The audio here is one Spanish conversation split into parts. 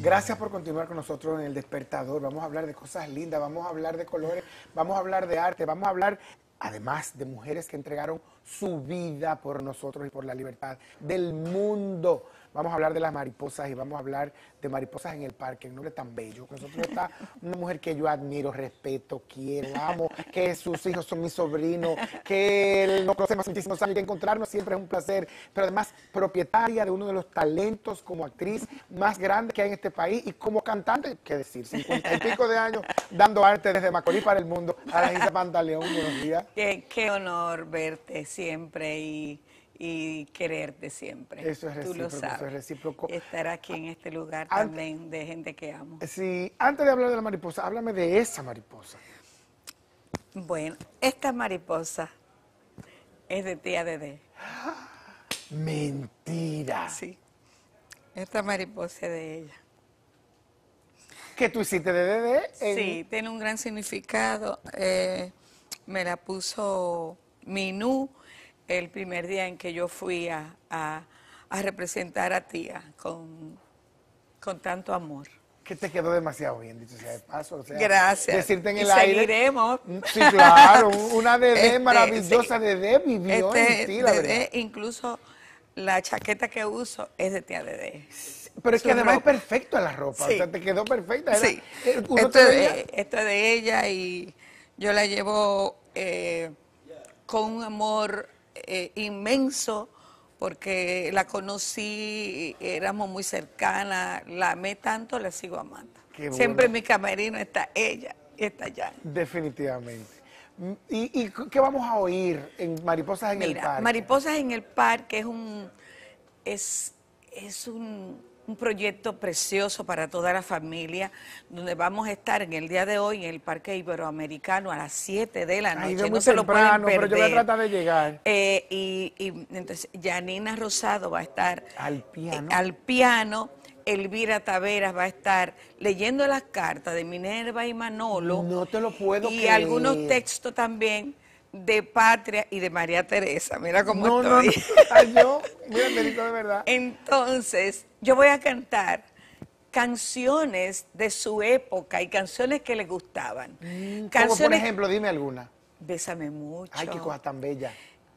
Gracias por continuar con nosotros en el despertador. Vamos a hablar de cosas lindas, vamos a hablar de colores, vamos a hablar de arte, vamos a hablar además de mujeres que entregaron su vida por nosotros y por la libertad del mundo. Vamos a hablar de las mariposas y vamos a hablar de mariposas en el parque, un nombre tan bello. Con nosotros está una mujer que yo admiro, respeto, quiero, amo, que sus hijos son mis sobrinos, que nos conocemos muchísimos años, que encontrarnos siempre es un placer, pero además propietaria de uno de los talentos como actriz más grande que hay en este país y como cantante, qué decir, 50 y pico de años dando arte desde Macorís para el mundo a la Isa Pantaleón. Buenos días. Qué, honor verte siempre y, quererte siempre. Eso es recíproco. estar aquí en este lugar también de gente que amo. Sí, antes de hablar de la mariposa, háblame de esa mariposa. Bueno, esta mariposa es de tía Dede. ¡Ah! Mentira. Sí. Esta mariposa es de ella que tú hiciste de bebé. Sí, tiene un gran significado. Eh, me la puso Minú el primer día en que yo fui a, representar a tía con, con tanto amor que te quedó demasiado bien, dicho sea de paso. Gracias. Decirte en el y Seguiremos. Mm, sí, claro, una Dede este, maravillosa, Dede vivió en ti, la Incluso la chaqueta que uso es de tía Dede. Sí. Pero es que además es perfecta la ropa, o sea, te quedó perfecta. sí. Esta de, ella y yo la llevo eh, con un amor eh, inmenso porque la conocí, éramos muy cercanas, la amé tanto, la sigo amando. Siempre mi camerino está ella y está ya. Definitivamente. ¿Y, qué vamos a oír en Mariposas en el Parque? Mariposas en el Parque es un... Es, es un un proyecto precioso para toda la familia, donde vamos a estar en el día de hoy en el Parque Iberoamericano a las 7 de la noche. no se lo pueden perder. Pero yo voy a tratar de llegar. Eh, y, entonces Janina Rosado va a estar al eh, piano. al piano. Elvira Taveras va a estar leyendo las cartas de Minerva y Manolo. No te lo puedo Y algunos textos también de Patria y de María Teresa. Mira cómo estoy. No, de verdad. Entonces, yo voy a cantar canciones de su época y canciones que le gustaban. canciones, mm, como por ejemplo, dime alguna. Bésame mucho. Ay, qué cosa tan bella.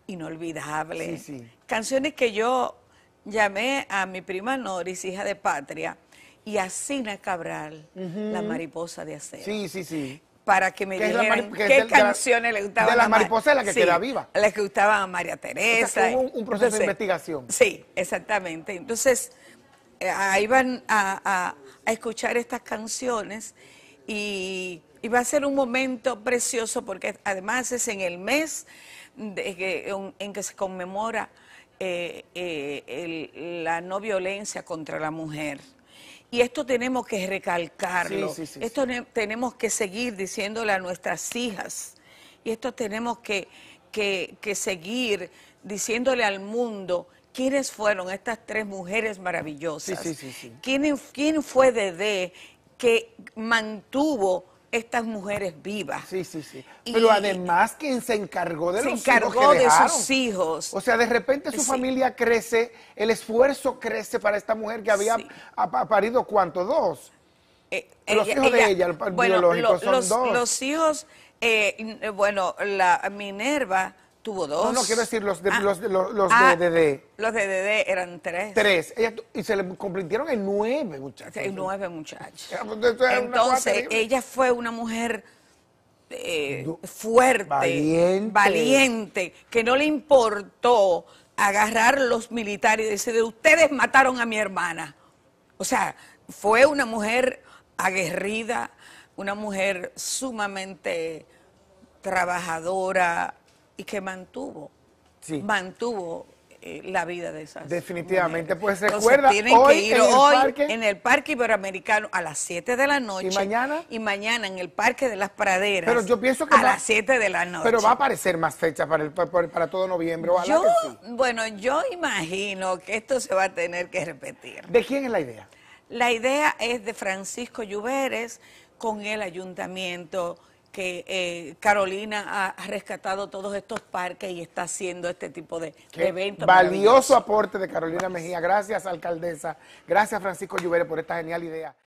Inolvidable. Sí, sí. Canciones que yo llamé a mi prima Noris, hija de Patria, y a Sina Cabral, la mariposa de acero. Sí, sí, sí para que me dijeran qué canciones le gustaban. De las mariposas, la que sí, queda viva. Las que gustaban a María Teresa. O un, proceso de investigación. Sí, exactamente. Entonces, eh, ahí van a, escuchar estas canciones y, va a ser un momento precioso porque además es en el mes en, que se conmemora eh, eh, la no violencia contra la mujer. Y esto tenemos que recalcarlo. esto tenemos que seguir diciéndole a nuestras hijas. Y esto tenemos que, seguir diciéndole al mundo quiénes fueron estas tres mujeres maravillosas. ¿Quién, quién fue Dede que mantuvo estas mujeres vivas. Sí, sí, sí. Pero además, quien se encargó de los hijos se encargó de sus hijos. O sea, de repente su familia crece, el esfuerzo crece para esta mujer que había parido, ¿cuánto? ¿Dos? Eh, los hijos de ella, el bueno, biológico, son los, dos. Los hijos, eh, bueno, la Minerva Tuvo dos. No, no quiero decir los de ah. los, los, los de ah, Los de eran tres. Tres. y se le convirtieron en nueve muchachos. En nueve muchachos. Pues, Entonces, ella fue una mujer eh, fuerte, valiente. valiente, que no le importó agarrar los militares y decir, ustedes mataron a mi hermana. O sea, fue una mujer aguerrida, una mujer sumamente trabajadora, y que mantuvo, mantuvo eh, la vida de esas Definitivamente, pues recuerda, hoy que ir en hoy el parque, en el Parque Iberoamericano a las 7 de la noche. ¿Y mañana? Y mañana en el Parque de las Praderas. Pero yo pienso que a las 7 de la noche. Pero va a aparecer más fecha para, para, todo noviembre. Bueno, yo imagino que esto se va a tener que repetir. ¿De quién es la idea? La idea es de Francisco Lluveres con el ayuntamiento que eh, Carolina ha rescatado todos estos parques y está haciendo este tipo de, eventos. Valioso aporte de Carolina Mejía. Gracias, alcaldesa. Gracias, Francisco Lluvere, por esta genial idea.